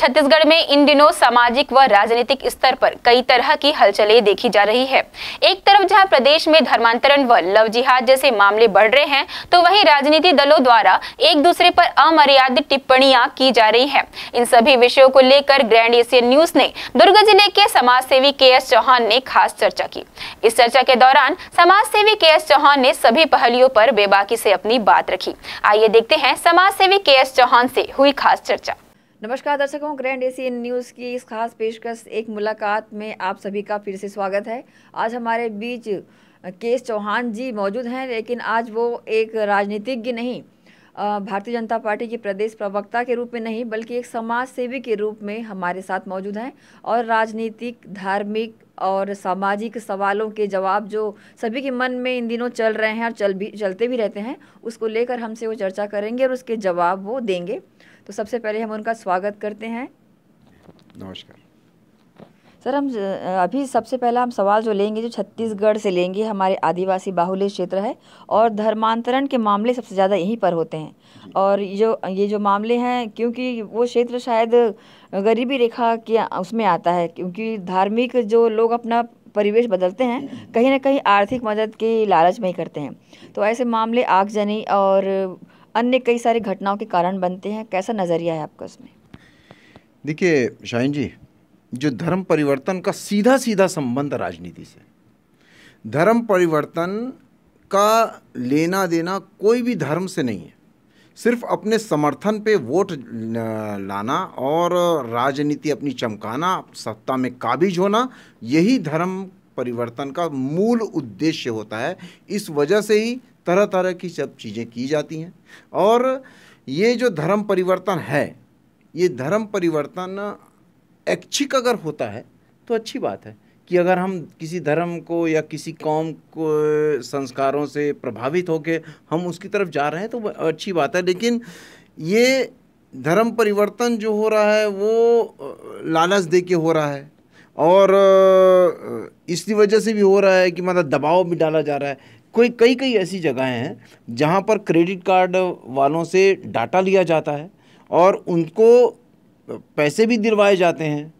छत्तीसगढ़ में इन दिनों सामाजिक व राजनीतिक स्तर पर कई तरह की हलचलें देखी जा रही है एक तरफ जहां प्रदेश में धर्मांतरण व लव जिहाद जैसे मामले बढ़ रहे हैं तो वहीं राजनीति दलों द्वारा एक दूसरे पर अमर्यादित टिप्पणियां की जा रही है इन सभी विषयों को लेकर ग्रैंड एशियन न्यूज ने दुर्ग जिले के समाज सेवी के एस चौहान ने खास चर्चा की इस चर्चा के दौरान समाज सेवी के एस चौहान ने सभी पहलुओं पर बेबाकी से अपनी बात रखी आइए देखते हैं समाज सेवी के एस चौहान से हुई खास चर्चा नमस्कार दर्शकों ग्रैंड एशियन न्यूज़ की इस खास पेशकश एक मुलाकात में आप सभी का फिर से स्वागत है आज हमारे बीच केश चौहान जी मौजूद हैं लेकिन आज वो एक राजनीतिज्ञ नहीं भारतीय जनता पार्टी के प्रदेश प्रवक्ता के रूप में नहीं बल्कि एक समाज सेवी के रूप में हमारे साथ मौजूद हैं और राजनीतिक धार्मिक और सामाजिक सवालों के जवाब जो सभी के मन में इन दिनों चल रहे हैं और चल भी चलते भी रहते हैं उसको लेकर हमसे वो चर्चा करेंगे और उसके जवाब वो देंगे तो सबसे पहले हम उनका स्वागत करते हैं नमस्कार सर हम अभी सबसे पहला हम सवाल जो लेंगे जो छत्तीसगढ़ से लेंगे हमारे आदिवासी बाहुल्य क्षेत्र है और धर्मांतरण के मामले सबसे ज़्यादा यहीं पर होते हैं और जो ये जो मामले हैं क्योंकि वो क्षेत्र शायद गरीबी रेखा के उसमें आता है क्योंकि धार्मिक जो लोग अपना परिवेश बदलते हैं कहीं ना कहीं आर्थिक मदद के लालच में ही करते हैं तो ऐसे मामले आगजनी और अन्य कई सारी घटनाओं के कारण बनते हैं कैसा नज़रिया है आपका उसमें देखिए शाहिन जी जो धर्म परिवर्तन का सीधा सीधा संबंध राजनीति से धर्म परिवर्तन का लेना देना कोई भी धर्म से नहीं है सिर्फ अपने समर्थन पे वोट लाना और राजनीति अपनी चमकाना सत्ता में काबिज होना यही धर्म परिवर्तन का मूल उद्देश्य होता है इस वजह से ही तरह तरह की सब चीज़ें की जाती हैं और ये जो धर्म परिवर्तन है ये धर्म परिवर्तन ऐच्छिक अगर होता है तो अच्छी बात है कि अगर हम किसी धर्म को या किसी कौम को संस्कारों से प्रभावित होकर हम उसकी तरफ जा रहे हैं तो अच्छी बात है लेकिन ये धर्म परिवर्तन जो हो रहा है वो लालच दे के हो रहा है और इसी वजह से भी हो रहा है कि मतलब दबाव भी डाला जा रहा है कोई कई कई ऐसी जगहें हैं जहाँ पर क्रेडिट कार्ड वालों से डाटा लिया जाता है और उनको पैसे भी दिलवाए जाते हैं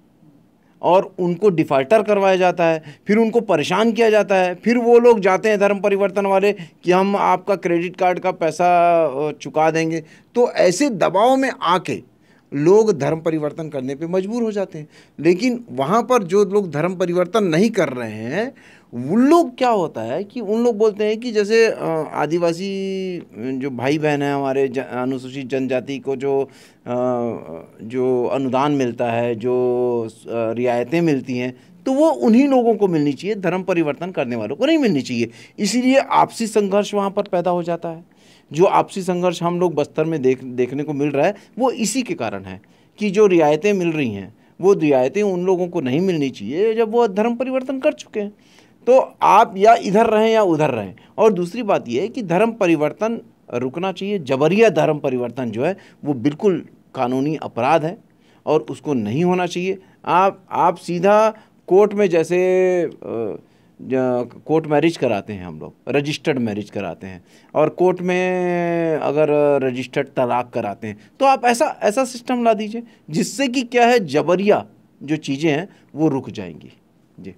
और उनको डिफ़ाल्टर करवाया जाता है फिर उनको परेशान किया जाता है फिर वो लोग जाते हैं धर्म परिवर्तन वाले कि हम आपका क्रेडिट कार्ड का पैसा चुका देंगे तो ऐसे दबाव में आके लोग धर्म परिवर्तन करने पे मजबूर हो जाते हैं लेकिन वहाँ पर जो लोग धर्म परिवर्तन नहीं कर रहे हैं उन लोग क्या होता है कि उन लोग बोलते हैं कि जैसे आदिवासी जो भाई बहन हैं हमारे अनुसूचित जनजाति को जो जो अनुदान मिलता है जो रियायतें मिलती हैं तो वो उन्हीं लोगों को मिलनी चाहिए धर्म परिवर्तन करने वालों को नहीं मिलनी चाहिए इसीलिए आपसी संघर्ष वहाँ पर पैदा हो जाता है जो आपसी संघर्ष हम लोग बस्तर में देख देखने को मिल रहा है वो इसी के कारण है कि जो रियायतें मिल रही हैं वो रियायतें उन लोगों को नहीं मिलनी चाहिए जब वो धर्म परिवर्तन कर चुके हैं तो आप या इधर रहें या उधर रहें और दूसरी बात यह है कि धर्म परिवर्तन रुकना चाहिए जबरिया धर्म परिवर्तन जो है वो बिल्कुल कानूनी अपराध है और उसको नहीं होना चाहिए आप आप सीधा कोर्ट में जैसे कोर्ट मैरिज कराते हैं हम लोग रजिस्टर्ड मैरिज कराते हैं और कोर्ट में अगर रजिस्टर्ड तलाक कराते हैं तो आप ऐसा ऐसा सिस्टम ला दीजिए जिससे कि क्या है जबरिया जो चीज़ें हैं वो रुक जाएंगी जी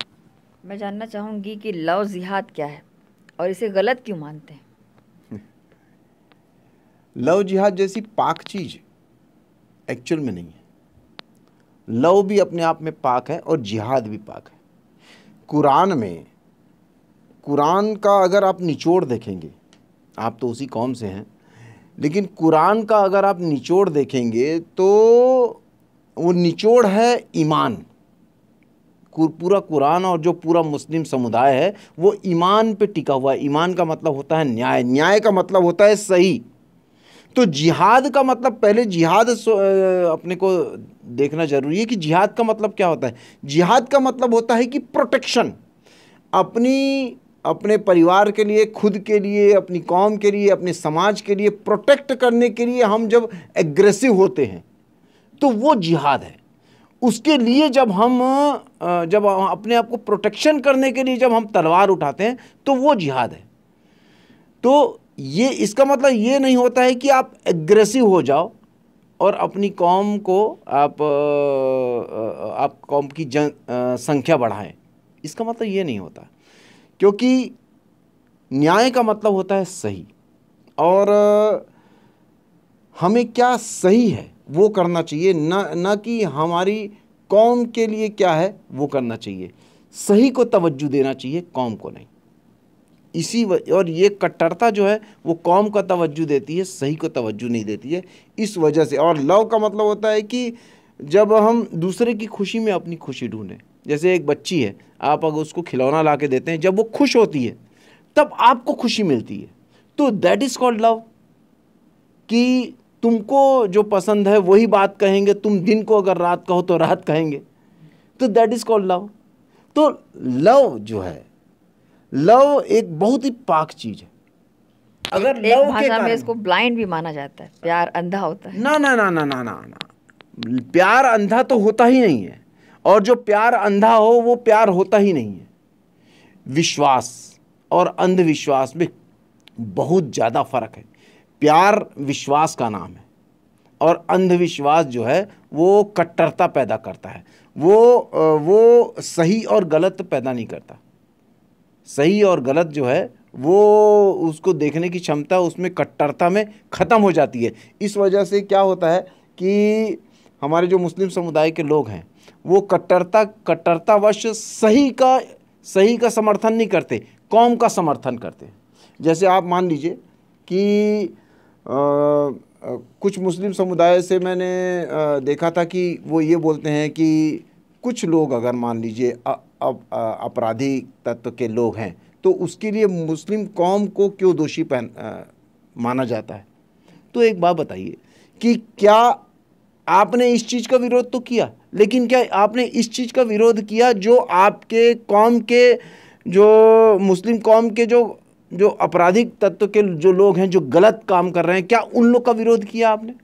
मैं जानना चाहूँगी कि लव जिहाद क्या है और इसे गलत क्यों मानते हैं लव जिहाद जैसी पाक चीज़ एक्चुअल में नहीं है लव भी अपने आप में पाक है और जिहाद भी पाक है कुरान में कुरान का अगर आप निचोड़ देखेंगे आप तो उसी कौम से हैं लेकिन कुरान का अगर आप निचोड़ देखेंगे तो वो निचोड़ है ईमान पूरा कुरान और जो पूरा मुस्लिम समुदाय है वो ईमान पे टिका हुआ है ईमान का मतलब होता है न्याय न्याय का मतलब होता है सही तो जिहाद का मतलब पहले जिहाद अपने को देखना ज़रूरी है कि जिहाद का मतलब क्या होता है जिहाद का मतलब होता है कि प्रोटेक्शन अपनी अपने परिवार के लिए खुद के लिए अपनी कौम के लिए अपने समाज के लिए प्रोटेक्ट करने के लिए हम जब एग्रेसिव होते हैं तो वो जिहाद है उसके लिए जब हम जब अपने आप को प्रोटेक्शन करने के लिए जब हम तलवार उठाते हैं तो वो जिहाद है तो ये इसका मतलब ये नहीं होता है कि आप एग्रेसिव हो जाओ और अपनी कौम को आप आप कौम की जन संख्या बढ़ाएं इसका मतलब ये नहीं होता क्योंकि न्याय का मतलब होता है सही और हमें क्या सही है वो करना चाहिए ना ना कि हमारी कौम के लिए क्या है वो करना चाहिए सही को तवज्जो देना चाहिए कौम को नहीं इसी और ये कट्टरता जो है वो कौम का तवज्जो देती है सही को तवज्जो नहीं देती है इस वजह से और लव का मतलब होता है कि जब हम दूसरे की खुशी में अपनी खुशी ढूंढें जैसे एक बच्ची है आप अगर उसको खिलौना ला के देते हैं जब वो खुश होती है तब आपको खुशी मिलती है तो दैट इज़ कॉल्ड लव कि तुमको जो पसंद है वही बात कहेंगे तुम दिन को अगर रात कहो तो रात कहेंगे तो दैट इज़ कॉल्ड लव तो लव जो है लव एक बहुत ही पाक चीज है अगर लव के में इसको ब्लाइंड भी माना जाता है प्यार अंधा होता है ना ना ना ना ना ना ना प्यार अंधा तो होता ही नहीं है और जो प्यार अंधा हो वो प्यार होता ही नहीं है विश्वास और अंधविश्वास में बहुत ज़्यादा फर्क है प्यार विश्वास का नाम है और अंधविश्वास जो है वो कट्टरता पैदा करता है वो वो सही और गलत पैदा नहीं करता सही और गलत जो है वो उसको देखने की क्षमता उसमें कट्टरता में ख़त्म हो जाती है इस वजह से क्या होता है कि हमारे जो मुस्लिम समुदाय के लोग हैं वो कट्टरता कट्टरतावश सही का सही का समर्थन नहीं करते कौम का समर्थन करते जैसे आप मान लीजिए कि आ, आ, कुछ मुस्लिम समुदाय से मैंने आ, देखा था कि वो ये बोलते हैं कि कुछ लोग अगर मान लीजिए अपराधी तत्व के लोग हैं तो उसके लिए मुस्लिम कौम को क्यों दोषी पहन माना जाता है तो एक बात बताइए कि क्या आपने इस चीज़ का विरोध तो किया लेकिन क्या आपने इस चीज़ का विरोध किया जो आपके कौम के जो मुस्लिम कौम के जो जो आपराधिक तत्व के जो लोग हैं जो गलत काम कर रहे हैं क्या उन लोग का विरोध किया आपने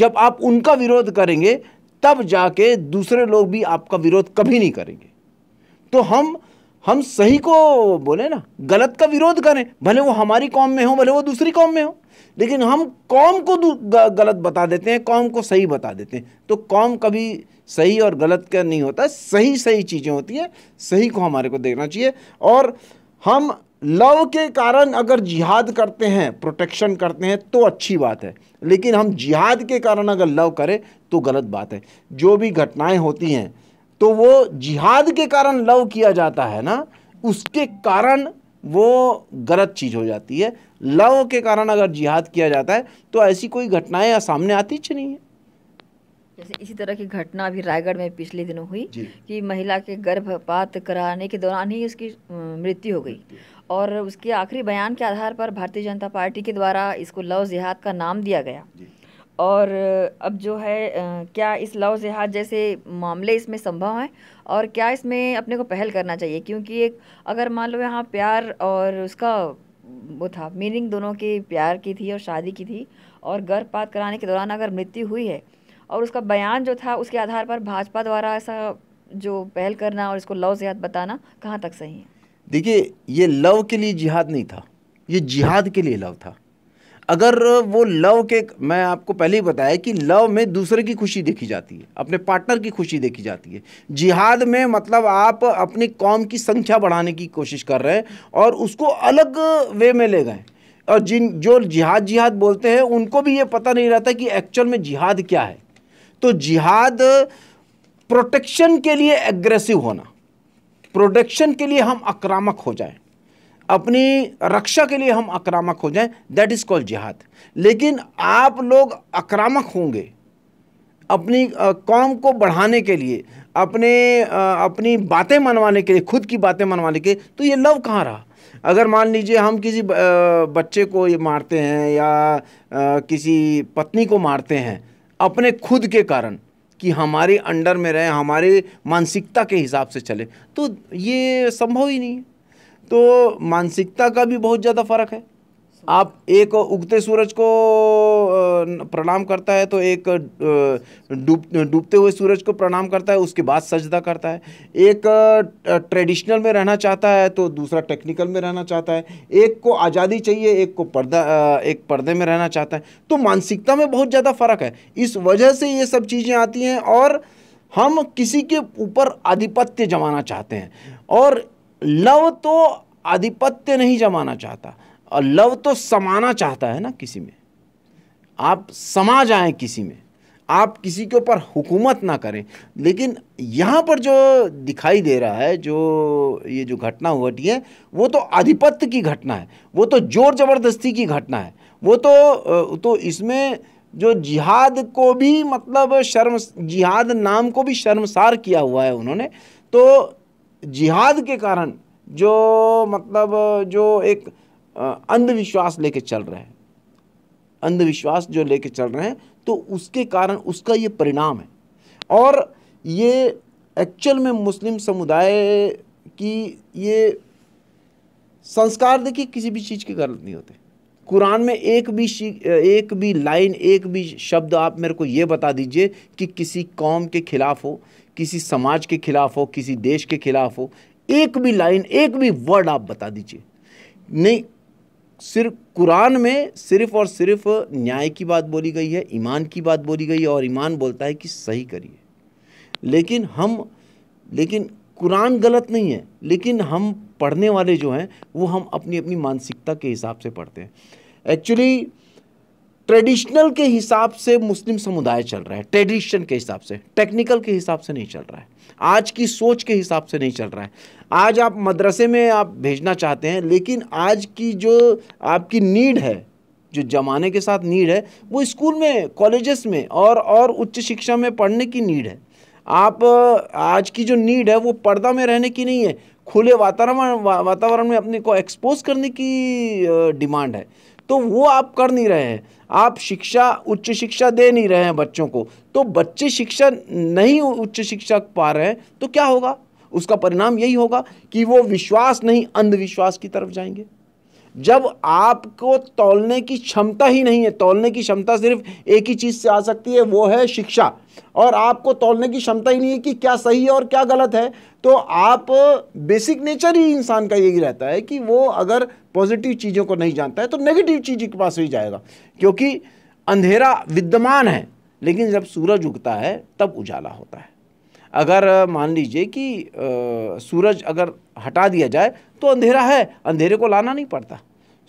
जब आप उनका विरोध करेंगे तब जाके दूसरे लोग भी आपका विरोध कभी नहीं करेंगे तो हम हम सही को बोले ना गलत का विरोध करें भले वो हमारी कौम में हो भले वो दूसरी कौम में हो लेकिन हम कौम को गलत बता देते हैं कौम को सही बता देते हैं तो कौम कभी सही और गलत का नहीं होता सही सही चीज़ें होती हैं सही को हमारे को देखना चाहिए और हम लव के कारण अगर जिहाद करते हैं प्रोटेक्शन करते हैं तो अच्छी बात है लेकिन हम जिहाद के कारण अगर लव करें तो गलत बात है जो भी घटनाएं होती हैं तो वो जिहाद के कारण लव किया जाता है ना उसके कारण वो गलत चीज़ हो जाती है लव के कारण अगर जिहाद किया जाता है तो ऐसी कोई घटनाएं सामने आती ही नहीं है जैसे इसी तरह की घटना अभी रायगढ़ में पिछले दिनों हुई कि महिला के गर्भपात कराने के दौरान ही उसकी मृत्यु हो गई और उसके आखिरी बयान के आधार पर भारतीय जनता पार्टी के द्वारा इसको लव जिहाद का नाम दिया गया और अब जो है क्या इस लव जिहाद जैसे मामले इसमें संभव हैं और क्या इसमें अपने को पहल करना चाहिए क्योंकि एक अगर मान लो यहाँ प्यार और उसका वो था मीनिंग दोनों के प्यार की थी और शादी की थी और गर्भपात कराने के दौरान अगर मृत्यु हुई है और उसका बयान जो था उसके आधार पर भाजपा द्वारा ऐसा जो पहल करना और इसको लव जिहाद बताना कहाँ तक सही है देखिए ये लव के लिए जिहाद नहीं था ये जिहाद के लिए लव था अगर वो लव के मैं आपको पहले ही बताया कि लव में दूसरे की खुशी देखी जाती है अपने पार्टनर की खुशी देखी जाती है जिहाद में मतलब आप अपनी कौम की संख्या बढ़ाने की कोशिश कर रहे हैं और उसको अलग वे में ले गए और जिन जो जिहाद जिहाद बोलते हैं उनको भी ये पता नहीं रहता कि एक्चुअल में जिहाद क्या है तो जिहाद प्रोटेक्शन के लिए एग्रेसिव होना प्रोटेक्शन के लिए हम आक्रामक हो जाएं अपनी रक्षा के लिए हम आक्रामक हो जाएं दैट इज़ कॉल्ड जिहाद लेकिन आप लोग आक्रामक होंगे अपनी कौम को बढ़ाने के लिए अपने अपनी बातें मनवाने के लिए खुद की बातें मनवाने के लिए तो ये लव कहाँ रहा अगर मान लीजिए हम किसी बच्चे को ये मारते हैं या किसी पत्नी को मारते हैं अपने खुद के कारण कि हमारे अंडर में रहें हमारे मानसिकता के हिसाब से चले तो ये संभव ही नहीं है तो मानसिकता का भी बहुत ज़्यादा फ़र्क है आप एक उगते सूरज को प्रणाम करता है तो एक डूब डूबते हुए सूरज को प्रणाम करता है उसके बाद सजदा करता है एक ट्रेडिशनल में रहना चाहता है तो दूसरा टेक्निकल में रहना चाहता है एक को आज़ादी चाहिए एक को पर्दा एक पर्दे में रहना चाहता है तो मानसिकता में बहुत ज़्यादा फ़र्क है इस वजह से ये सब चीज़ें आती हैं और हम किसी के ऊपर आधिपत्य जमाना चाहते हैं और लव तो आधिपत्य नहीं जमाना चाहता और लव तो समाना चाहता है ना किसी में आप समा जाएं किसी में आप किसी के ऊपर हुकूमत ना करें लेकिन यहाँ पर जो दिखाई दे रहा है जो ये जो घटना घटी है वो तो आधिपत्य की घटना है वो तो ज़ोर ज़बरदस्ती की घटना है वो तो तो इसमें जो जिहाद को भी मतलब शर्म जिहाद नाम को भी शर्मसार किया हुआ है उन्होंने तो जिहाद के कारण जो मतलब जो एक अंधविश्वास लेके चल रहे हैं अंधविश्वास जो लेके चल रहे हैं तो उसके कारण उसका ये परिणाम है और ये एक्चुअल में मुस्लिम समुदाय की ये संस्कार देखिए किसी भी चीज़ के गलत नहीं होते कुरान में एक भी एक भी लाइन एक भी शब्द आप मेरे को ये बता दीजिए कि किसी कौम के खिलाफ हो किसी समाज के खिलाफ हो किसी देश के खिलाफ हो एक भी लाइन एक भी वर्ड आप बता दीजिए नहीं सिर्फ कुरान में सिर्फ और सिर्फ न्याय की बात बोली गई है ईमान की बात बोली गई है और ईमान बोलता है कि सही करिए लेकिन हम लेकिन कुरान गलत नहीं है लेकिन हम पढ़ने वाले जो हैं वो हम अपनी अपनी मानसिकता के हिसाब से पढ़ते हैं एक्चुअली ट्रेडिशनल के हिसाब से मुस्लिम समुदाय चल रहा है ट्रेडिशन के हिसाब से टेक्निकल के हिसाब से नहीं चल रहा है आज की सोच के हिसाब से नहीं चल रहा है आज आप मदरसे में आप भेजना चाहते हैं लेकिन आज की जो आपकी नीड है जो जमाने के साथ नीड है वो स्कूल में कॉलेजेस में और और उच्च शिक्षा में पढ़ने की नीड है आप आज की जो नीड है वो पर्दा में रहने की नहीं है खुले वातावरण वातावरण में अपने को एक्सपोज करने की डिमांड है तो वो आप कर नहीं रहे हैं आप शिक्षा उच्च शिक्षा दे नहीं रहे हैं बच्चों को तो बच्चे शिक्षा नहीं उच्च शिक्षा पा रहे हैं तो क्या होगा उसका परिणाम यही होगा कि वो विश्वास नहीं अंधविश्वास की तरफ जाएंगे जब आपको तोलने की क्षमता ही नहीं है तोलने की क्षमता सिर्फ एक ही चीज़ से आ सकती है वो है शिक्षा और आपको तोलने की क्षमता ही नहीं है कि क्या सही है और क्या गलत है तो आप बेसिक नेचर ही इंसान का यही रहता है कि वो अगर पॉजिटिव चीज़ों को नहीं जानता है तो नेगेटिव चीज़ के पास ही जाएगा क्योंकि अंधेरा विद्यमान है लेकिन जब सूरज उगता है तब उजाला होता है अगर मान लीजिए कि सूरज अगर हटा दिया जाए तो अंधेरा है अंधेरे को लाना नहीं पड़ता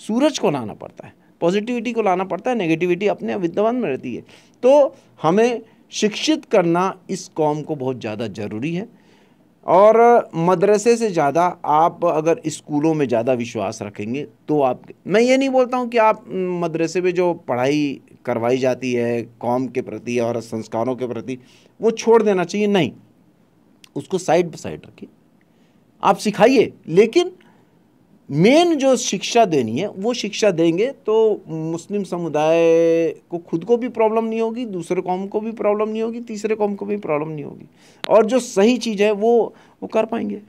सूरज को लाना पड़ता है पॉजिटिविटी को लाना पड़ता है नेगेटिविटी अपने विद्यमान में रहती है तो हमें शिक्षित करना इस कॉम को बहुत ज़्यादा ज़रूरी है और मदरसे से ज़्यादा आप अगर स्कूलों में ज़्यादा विश्वास रखेंगे तो आप मैं ये नहीं बोलता हूँ कि आप मदरसे में जो पढ़ाई करवाई जाती है कौम के प्रति और संस्कारों के प्रति वो छोड़ देना चाहिए नहीं उसको साइड बाई साइड रखिए आप सिखाइए लेकिन मेन जो शिक्षा देनी है वो शिक्षा देंगे तो मुस्लिम समुदाय को खुद को भी प्रॉब्लम नहीं होगी दूसरे कौम को भी प्रॉब्लम नहीं होगी तीसरे कौम को भी प्रॉब्लम नहीं होगी और जो सही चीज़ है वो वो कर पाएंगे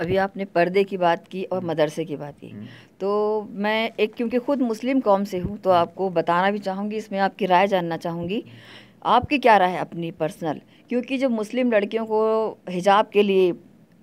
अभी आपने पर्दे की बात की और मदरसे की बात की हम्म। तो मैं एक क्योंकि खुद मुस्लिम कौम से हूँ तो आपको बताना भी चाहूँगी इसमें आपकी राय जानना चाहूँगी आपकी क्या राय है अपनी पर्सनल क्योंकि जब मुस्लिम लड़कियों को हिजाब के लिए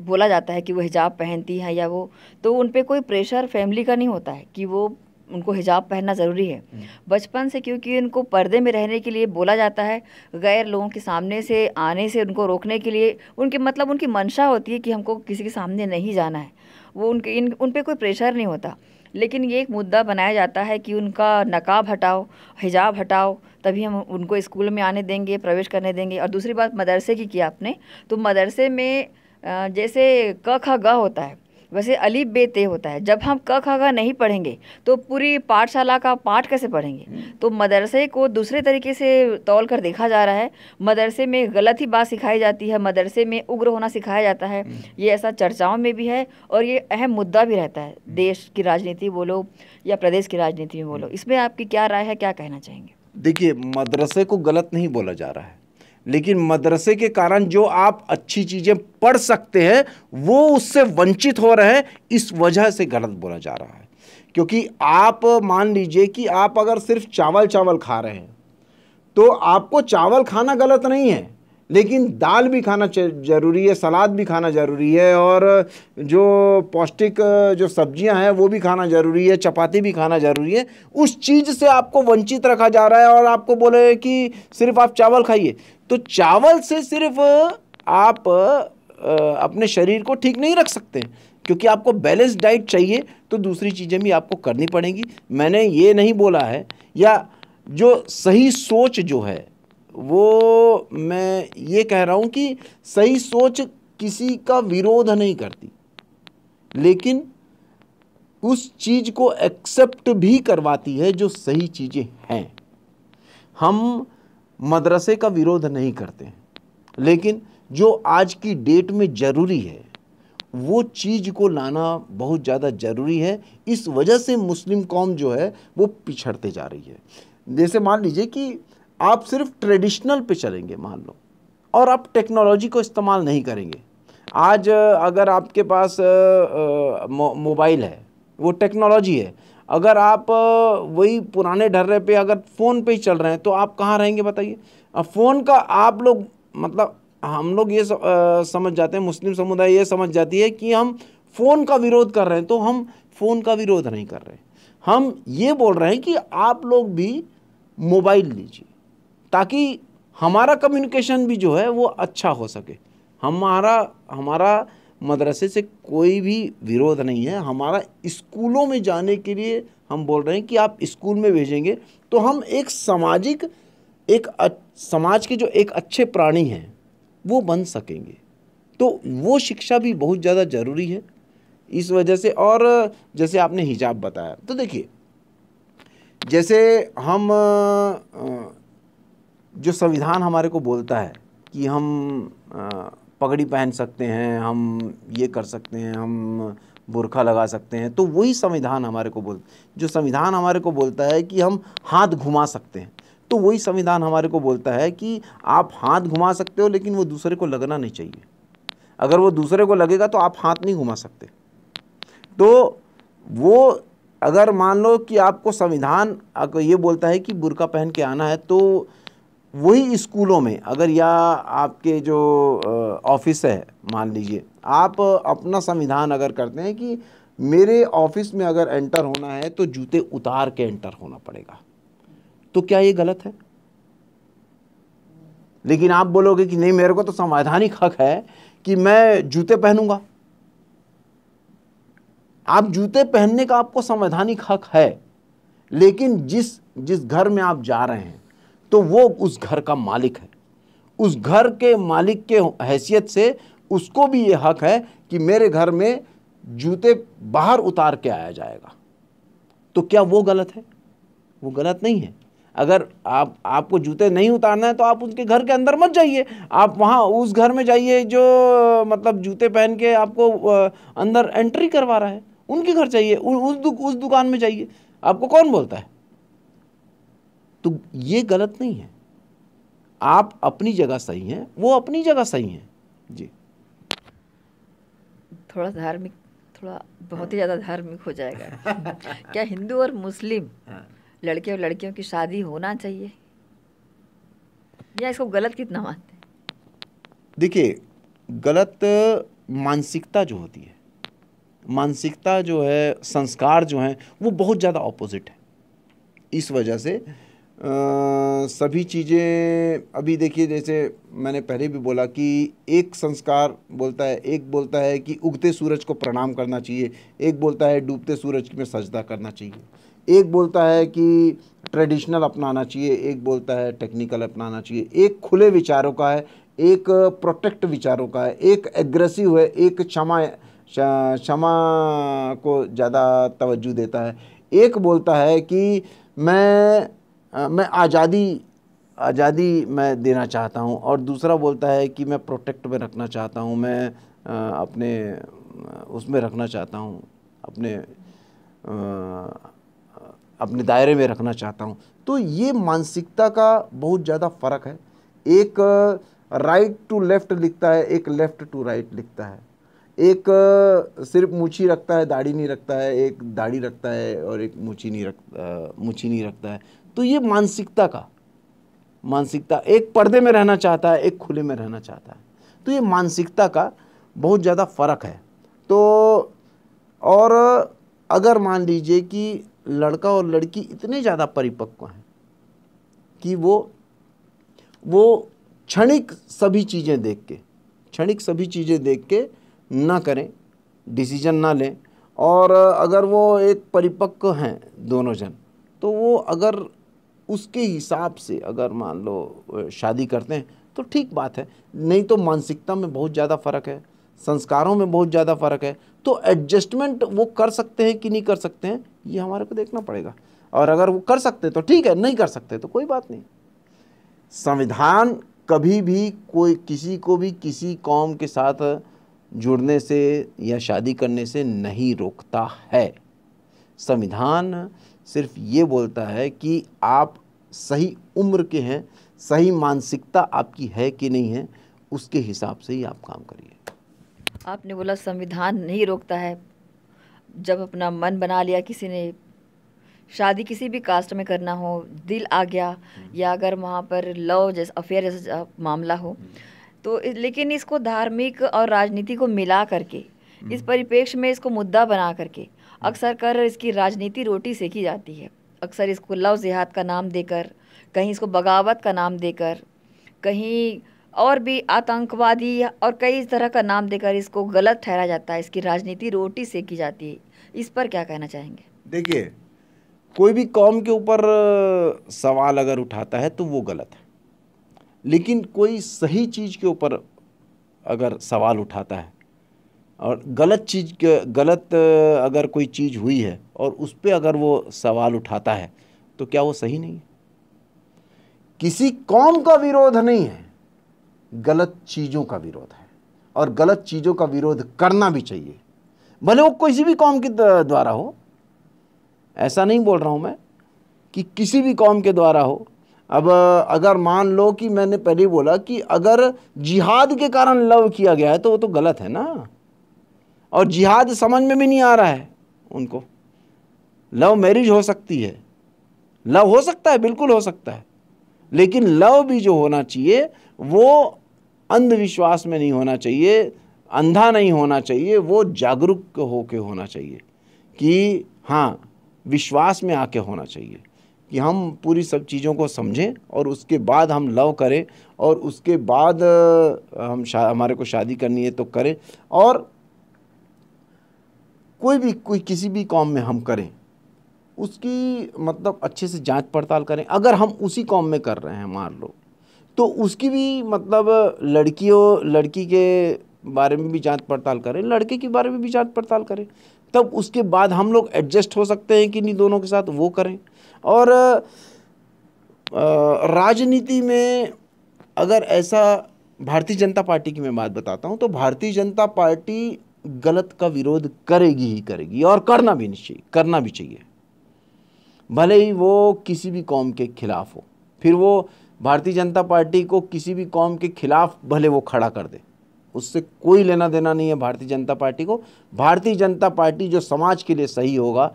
बोला जाता है कि वो हिजाब पहनती हैं या वो तो उन पर कोई प्रेशर फैमिली का नहीं होता है कि वो उनको हिजाब पहनना ज़रूरी है हम्म। बचपन से क्योंकि उनको पर्दे में रहने के लिए बोला जाता है गैर लोगों के सामने से आने से उनको रोकने के लिए उनके मतलब उनकी मंशा होती है कि हमको किसी के सामने नहीं जाना है वो उनके इन उन पर कोई प्रेशर नहीं होता लेकिन ये एक मुद्दा बनाया जाता है कि उनका नकाब हटाओ हिजाब हटाओ तभी हम उनको स्कूल में आने देंगे प्रवेश करने देंगे और दूसरी बात मदरसे की किया आपने तो मदरसे में जैसे क ख ग होता है वैसे अलीब बे ते होता है जब हम क ख ग नहीं पढ़ेंगे तो पूरी पाठशाला का पाठ कैसे पढ़ेंगे हम्म। तो मदरसे को दूसरे तरीके से तोल कर देखा जा रहा है मदरसे में गलत ही बात सिखाई जाती है मदरसे में उग्र होना सिखाया जाता है हम्म। ये ऐसा चर्चाओं में भी है और ये अहम मुद्दा भी रहता है हम्म। देश की राजनीति बोलो या प्रदेश की राजनीति में बोलो इसमें आपकी क्या राय है क्या कहना चाहेंगे देखिए मदरसे को गलत नहीं बोला जा रहा है लेकिन मदरसे के कारण जो आप अच्छी चीज़ें पढ़ सकते हैं वो उससे वंचित हो रहे हैं इस वजह से गलत बोला जा रहा है क्योंकि आप मान लीजिए कि आप अगर सिर्फ चावल चावल खा रहे हैं तो आपको चावल खाना गलत नहीं है लेकिन दाल भी खाना ज़रूरी है सलाद भी खाना ज़रूरी है और जो पौष्टिक जो सब्जियां हैं वो भी खाना ज़रूरी है चपाती भी खाना ज़रूरी है उस चीज़ से आपको वंचित रखा जा रहा है और आपको बोले कि सिर्फ आप चावल खाइए तो चावल से सिर्फ आप अपने शरीर को ठीक नहीं रख सकते क्योंकि आपको बैलेंस डाइट चाहिए तो दूसरी चीज़ें भी आपको करनी पड़ेंगी मैंने ये नहीं बोला है या जो सही सोच जो है वो मैं ये कह रहा हूँ कि सही सोच किसी का विरोध नहीं करती लेकिन उस चीज़ को एक्सेप्ट भी करवाती है जो सही चीज़ें हैं हम मदरसे का विरोध नहीं करते हैं लेकिन जो आज की डेट में ज़रूरी है वो चीज़ को लाना बहुत ज़्यादा ज़रूरी है इस वजह से मुस्लिम कौम जो है वो पिछड़ते जा रही है जैसे मान लीजिए कि आप सिर्फ ट्रेडिशनल पे चलेंगे मान लो और आप टेक्नोलॉजी को इस्तेमाल नहीं करेंगे आज अगर आपके पास मोबाइल है वो टेक्नोलॉजी है अगर आप वही पुराने ढर्रे पे अगर फ़ोन पे ही चल रहे हैं तो आप कहाँ रहेंगे बताइए फ़ोन का आप लोग मतलब हम लोग ये समझ जाते हैं मुस्लिम समुदाय ये समझ जाती है कि हम फ़ोन का विरोध कर रहे हैं तो हम फ़ोन का विरोध नहीं कर रहे हम ये बोल रहे हैं कि आप लोग भी मोबाइल लीजिए ताकि हमारा कम्युनिकेशन भी जो है वो अच्छा हो सके हमारा हमारा मदरसे से कोई भी विरोध नहीं है हमारा स्कूलों में जाने के लिए हम बोल रहे हैं कि आप स्कूल में भेजेंगे तो हम एक सामाजिक एक समाज के जो एक अच्छे प्राणी हैं वो बन सकेंगे तो वो शिक्षा भी बहुत ज़्यादा ज़रूरी है इस वजह से और जैसे आपने हिजाब बताया तो देखिए जैसे हम जो संविधान हमारे को बोलता है कि हम पगड़ी पहन सकते हैं हम ये कर सकते हैं हम बुरखा लगा सकते हैं तो वही संविधान हमारे को बोल जो संविधान हमारे को बोलता है कि हम हाथ घुमा सकते हैं तो वही संविधान हमारे को बोलता है कि आप हाथ घुमा सकते हो लेकिन वो दूसरे को लगना नहीं चाहिए अगर वो दूसरे को लगेगा तो आप हाथ नहीं घुमा सकते तो वो अगर मान लो कि आपको संविधान ये बोलता है कि बुरका पहन के आना है तो वही स्कूलों में अगर या आपके जो ऑफिस है मान लीजिए आप अपना संविधान अगर करते हैं कि मेरे ऑफिस में अगर एंटर होना है तो जूते उतार के एंटर होना पड़ेगा तो क्या ये गलत है लेकिन आप बोलोगे कि नहीं मेरे को तो संवैधानिक हक है कि मैं जूते पहनूंगा आप जूते पहनने का आपको संवैधानिक हक है लेकिन जिस जिस घर में आप जा रहे हैं तो वो उस घर का मालिक है उस घर के मालिक के हैसियत से उसको भी ये हक है कि मेरे घर में जूते बाहर उतार के आया जाएगा तो क्या वो गलत है वो गलत नहीं है अगर आप आपको जूते नहीं उतारना है तो आप उनके घर के अंदर मत जाइए आप वहाँ उस घर में जाइए जो मतलब जूते पहन के आपको अंदर एंट्री करवा रहा है उनके घर जाइए उस दुक, उस दुकान में जाइए आपको कौन बोलता है तो ये गलत नहीं है आप अपनी जगह सही हैं वो अपनी जगह सही हैं जी थोड़ा धार्मिक थोड़ा बहुत ही हाँ। ज़्यादा धार्मिक हो जाएगा क्या हिंदू और मुस्लिम हाँ। लड़के और लड़कियों की शादी होना चाहिए या इसको गलत कितना मानते हैं देखिए गलत मानसिकता जो होती है मानसिकता जो है संस्कार जो है वो बहुत ज़्यादा ऑपोजिट है इस वजह से सभी चीज़ें अभी देखिए जैसे मैंने पहले भी बोला कि एक संस्कार बोलता है एक बोलता है कि उगते सूरज को प्रणाम करना चाहिए एक बोलता है डूबते सूरज में सजदा करना चाहिए एक बोलता है कि ट्रेडिशनल अपनाना चाहिए एक बोलता है टेक्निकल अपनाना चाहिए एक खुले विचारों का है एक प्रोटेक्ट विचारों का है एक एग्रेसिव है एक क्षमा क्षमा को ज़्यादा तवज्जो देता है एक बोलता है कि मैं मैं आज़ादी आज़ादी मैं देना चाहता हूँ और दूसरा बोलता है कि मैं प्रोटेक्ट में रखना चाहता हूँ मैं आ, अपने उसमें रखना चाहता हूँ अपने आ, अपने दायरे में रखना चाहता हूँ तो ये मानसिकता का बहुत ज़्यादा फ़र्क है एक राइट टू लेफ़्ट लिखता है एक लेफ़्ट टू राइट लिखता है एक सिर्फ मूछी रखता है दाढ़ी नहीं रखता है एक दाढ़ी रखता है और एक मूछी नहीं रख मूछी नहीं रखता है तो ये मानसिकता का मानसिकता एक पर्दे में रहना चाहता है एक खुले में रहना चाहता है तो ये मानसिकता का बहुत ज़्यादा फ़र्क है तो और अगर मान लीजिए कि लड़का और लड़की इतने ज़्यादा परिपक्व हैं कि वो वो क्षणिक सभी चीज़ें देख के क्षणिक सभी चीज़ें देख के ना करें डिसीजन ना लें और अगर वो एक परिपक्व हैं दोनों जन तो वो अगर उसके हिसाब से अगर मान लो शादी करते हैं तो ठीक बात है नहीं तो मानसिकता में बहुत ज़्यादा फ़र्क है संस्कारों में बहुत ज़्यादा फ़र्क है तो एडजस्टमेंट वो कर सकते हैं कि नहीं कर सकते हैं ये हमारे को देखना पड़ेगा और अगर वो कर सकते तो ठीक है नहीं कर सकते तो कोई बात नहीं संविधान कभी भी कोई किसी को भी किसी कौम के साथ जुड़ने से या शादी करने से नहीं रोकता है संविधान सिर्फ ये बोलता है कि आप सही उम्र के हैं सही मानसिकता आपकी है कि नहीं है उसके हिसाब से ही आप काम करिए आपने बोला संविधान नहीं रोकता है जब अपना मन बना लिया किसी ने शादी किसी भी कास्ट में करना हो दिल आ गया हम्म। या अगर वहाँ पर लव जैसा अफेयर जैसा मामला हो हम्म। तो लेकिन इसको धार्मिक और राजनीति को मिला करके इस हम्म। परिपेक्ष में इसको मुद्दा बना करके हम्म। अक्सर कर इसकी राजनीति रोटी से की जाती है अक्सर इसको लव जिहाद का नाम देकर कहीं इसको बगावत का नाम देकर कहीं और भी आतंकवादी और कई तरह का नाम देकर इसको गलत ठहरा जाता है इसकी राजनीति रोटी से की जाती है इस पर क्या कहना चाहेंगे देखिए कोई भी कौम के ऊपर सवाल अगर उठाता है तो वो गलत है लेकिन कोई सही चीज़ के ऊपर अगर सवाल उठाता है और गलत चीज़ गलत अगर कोई चीज़ हुई है और उस पर अगर वो सवाल उठाता है तो क्या वो सही नहीं है किसी कौम का विरोध नहीं है गलत चीज़ों का विरोध है और गलत चीज़ों का विरोध करना भी चाहिए भले वो किसी भी कौम के द्वारा हो ऐसा नहीं बोल रहा हूँ मैं कि किसी भी कौम के द्वारा हो अब अगर मान लो कि मैंने पहले बोला कि अगर जिहाद के कारण लव किया गया है तो वो तो गलत है ना और जिहाद समझ में भी नहीं आ रहा है उनको लव मैरिज हो सकती है लव हो सकता है बिल्कुल हो सकता है लेकिन लव भी जो होना चाहिए वो अंधविश्वास में नहीं होना चाहिए अंधा नहीं होना चाहिए वो जागरूक होके होना चाहिए कि हाँ विश्वास में आके होना चाहिए कि हम पूरी सब चीज़ों को समझें और उसके बाद हम लव करें और उसके बाद हम शा हमारे को शादी करनी है तो करें और कोई भी कोई किसी भी कॉम में हम करें उसकी मतलब अच्छे से जांच पड़ताल करें अगर हम उसी कॉम में कर रहे हैं मान लो तो उसकी भी मतलब लड़कियों लड़की के बारे में भी जांच पड़ताल करें लड़के के बारे में भी जांच पड़ताल करें तब उसके बाद हम लोग एडजस्ट हो सकते हैं कि नहीं दोनों के साथ वो करें और राजनीति में अगर ऐसा भारतीय जनता पार्टी की मैं बात बताता हूँ तो भारतीय जनता पार्टी गलत का विरोध करेगी ही करेगी और करना भी निश्चय करना भी चाहिए भले ही वो किसी भी कौम के खिलाफ हो फिर वो भारतीय जनता पार्टी को किसी भी कौम के खिलाफ भले वो खड़ा कर दे उससे कोई लेना देना नहीं है भारतीय जनता पार्टी को भारतीय जनता पार्टी जो समाज के लिए सही होगा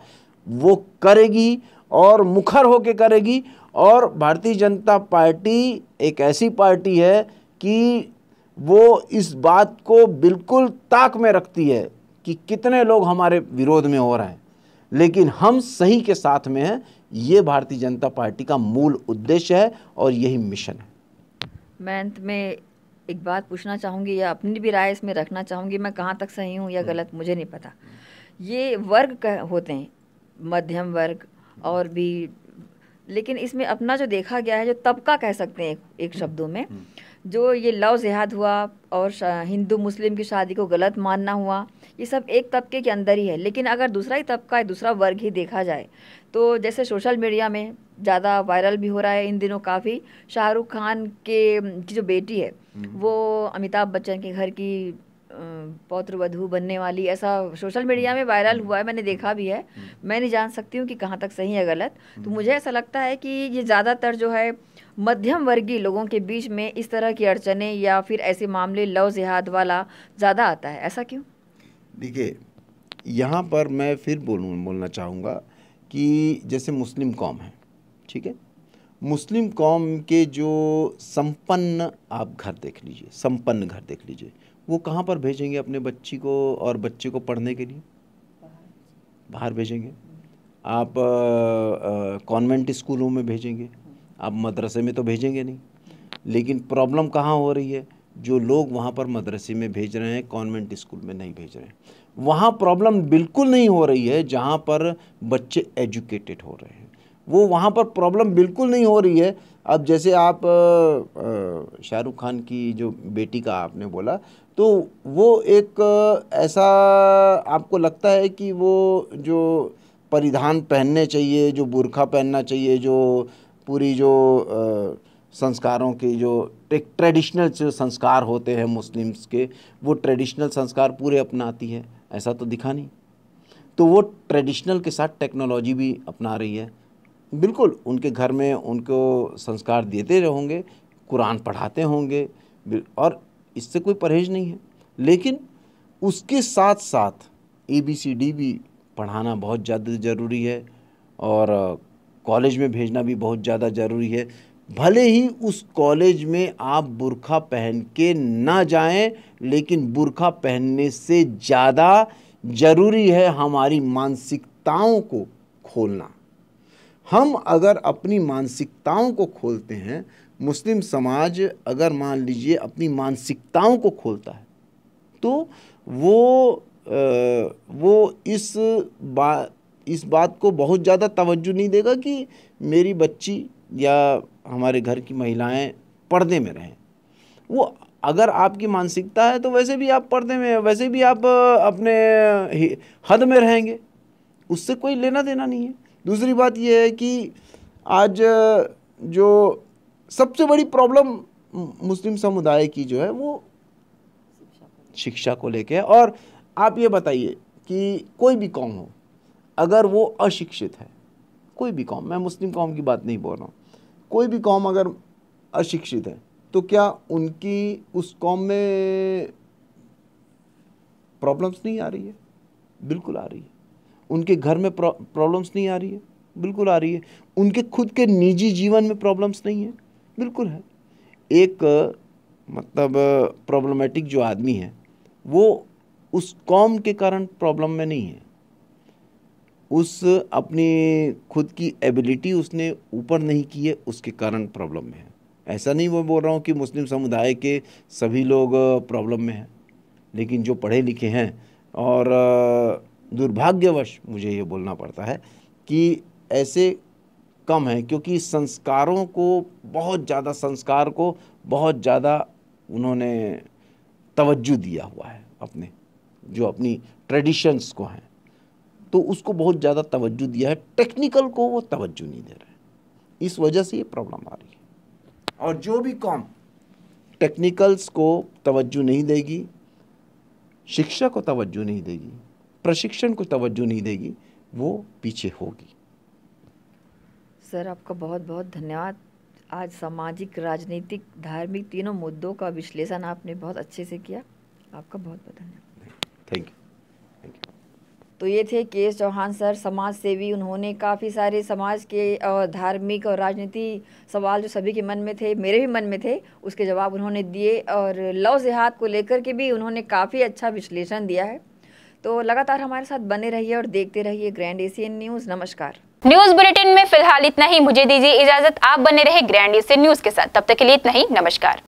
वो करेगी और मुखर होके करेगी और भारतीय जनता पार्टी एक ऐसी पार्टी है कि वो इस बात को बिल्कुल ताक में रखती है कि कितने लोग हमारे विरोध में हो रहे हैं लेकिन हम सही के साथ में हैं ये भारतीय जनता पार्टी का मूल उद्देश्य है और यही मिशन है मैं अंत में एक बात पूछना चाहूँगी या अपनी भी राय इसमें रखना चाहूँगी मैं कहाँ तक सही हूँ या हम्म। गलत मुझे नहीं पता ये वर्ग होते हैं मध्यम वर्ग और भी लेकिन इसमें अपना जो देखा गया है जो तबका कह सकते हैं एक, एक हम्म। शब्दों में हम्म। जो ये लव जिहाद हुआ और हिंदू मुस्लिम की शादी को गलत मानना हुआ ये सब एक तबके के अंदर ही है लेकिन अगर दूसरा ही तबका है दूसरा वर्ग ही देखा जाए तो जैसे सोशल मीडिया में ज़्यादा वायरल भी हो रहा है इन दिनों काफ़ी शाहरुख खान के की जो बेटी है हम्म। वो अमिताभ बच्चन के घर की पौत्र वधु बनने वाली ऐसा सोशल मीडिया में वायरल हम्म। हुआ है मैंने देखा भी है हम्म। मैं नहीं जान सकती हूँ कि कहाँ तक सही है गलत तो हम्म। मुझे ऐसा लगता है कि ये ज़्यादातर जो है मध्यम वर्गीय लोगों के बीच में इस तरह की अड़चने या फिर ऐसे मामले लव जिहाद वाला ज़्यादा आता है ऐसा क्यों देखिए यहाँ पर मैं फिर बोलूँ बोलना चाहूँगा कि जैसे मुस्लिम कौम है ठीक है मुस्लिम कौम के जो संपन्न आप घर देख लीजिए संपन्न घर देख लीजिए वो कहाँ पर भेजेंगे अपने बच्ची को और बच्चे को पढ़ने के लिए बाहर भेजेंगे आप कॉन्वेंट स्कूलों में भेजेंगे आप मदरसे में तो भेजेंगे नहीं लेकिन प्रॉब्लम कहाँ हो रही है जो लोग वहाँ पर मदरसे में भेज रहे हैं कॉन्वेंट स्कूल में नहीं भेज रहे हैं वहाँ प्रॉब्लम बिल्कुल नहीं हो रही है जहाँ पर बच्चे एजुकेटेड हो रहे हैं वो वहाँ पर प्रॉब्लम बिल्कुल नहीं हो रही है अब जैसे आप शाहरुख खान की जो बेटी का आपने बोला तो वो एक ऐसा आपको लगता है कि वो जो परिधान पहनने चाहिए जो बुरखा पहनना चाहिए जो पूरी जो संस्कारों की जो एक ट्रेडिशनल जो संस्कार होते हैं मुस्लिम्स के वो ट्रेडिशनल संस्कार पूरे अपनाती है ऐसा तो दिखा नहीं तो वो ट्रेडिशनल के साथ टेक्नोलॉजी भी अपना रही है बिल्कुल उनके घर में उनको संस्कार देते रहोगे कुरान पढ़ाते होंगे और इससे कोई परहेज नहीं है लेकिन उसके साथ साथ ए बी सी डी भी पढ़ाना बहुत ज़्यादा ज़रूरी है और कॉलेज में भेजना भी बहुत ज़्यादा ज़रूरी है भले ही उस कॉलेज में आप बुरखा पहन के ना जाएं लेकिन बुरखा पहनने से ज़्यादा ज़रूरी है हमारी मानसिकताओं को खोलना हम अगर अपनी मानसिकताओं को खोलते हैं मुस्लिम समाज अगर मान लीजिए अपनी मानसिकताओं को खोलता है तो वो आ, वो इस बा इस बात को बहुत ज़्यादा तवज्जो नहीं देगा कि मेरी बच्ची या हमारे घर की महिलाएं पर्दे में रहें वो अगर आपकी मानसिकता है तो वैसे भी आप पर्दे में वैसे भी आप अपने हद में रहेंगे उससे कोई लेना देना नहीं है दूसरी बात यह है कि आज जो सबसे बड़ी प्रॉब्लम मुस्लिम समुदाय की जो है वो शिक्षा को लेके है और आप ये बताइए कि कोई भी कौम हो अगर वो अशिक्षित है कोई भी कौम मैं मुस्लिम कौम की बात नहीं बोल रहा हूँ कोई भी कौम अगर अशिक्षित है तो क्या उनकी उस कौम में प्रॉब्लम्स नहीं आ रही है बिल्कुल आ रही है उनके घर में प्रॉब्लम्स नहीं आ रही है बिल्कुल आ रही है उनके खुद के निजी जीवन में प्रॉब्लम्स नहीं है बिल्कुल है एक मतलब प्रॉब्लमेटिक जो आदमी है वो उस कॉम के कारण प्रॉब्लम में नहीं है उस अपनी खुद की एबिलिटी उसने ऊपर नहीं की है उसके कारण प्रॉब्लम में है ऐसा नहीं मैं बोल रहा हूँ कि मुस्लिम समुदाय के सभी लोग प्रॉब्लम में हैं लेकिन जो पढ़े लिखे हैं और दुर्भाग्यवश मुझे ये बोलना पड़ता है कि ऐसे कम है क्योंकि संस्कारों को बहुत ज़्यादा संस्कार को बहुत ज़्यादा उन्होंने तवज्जो दिया हुआ है अपने जो अपनी ट्रेडिशंस को हैं तो उसको बहुत ज़्यादा तवज्जो दिया है टेक्निकल को वो तवज्जो नहीं दे रहे इस वजह से ये प्रॉब्लम आ रही है और जो भी कॉम टेक्निकल्स को तवज्जो नहीं देगी शिक्षा को तवज्जो नहीं देगी प्रशिक्षण को तवज्जो नहीं देगी वो पीछे होगी सर आपका बहुत बहुत धन्यवाद आज सामाजिक राजनीतिक धार्मिक तीनों मुद्दों का विश्लेषण आपने बहुत अच्छे से किया आपका बहुत बहुत धन्यवाद थैंक यू थैंक यू तो ये थे के एस चौहान सर समाज सेवी उन्होंने काफ़ी सारे समाज के और धार्मिक और राजनीति सवाल जो सभी के मन में थे मेरे भी मन में थे उसके जवाब उन्होंने दिए और लव जिहाद को लेकर के भी उन्होंने काफ़ी अच्छा विश्लेषण दिया है तो लगातार हमारे साथ बने रहिए और देखते रहिए ग्रैंड एशियन न्यूज़ नमस्कार न्यूज़ बुलेटिन में फिलहाल इतना ही मुझे दीजिए इजाज़त आप बने रहे ग्रैंड एशियन न्यूज़ के साथ तब तक के लिए इतना ही नमस्कार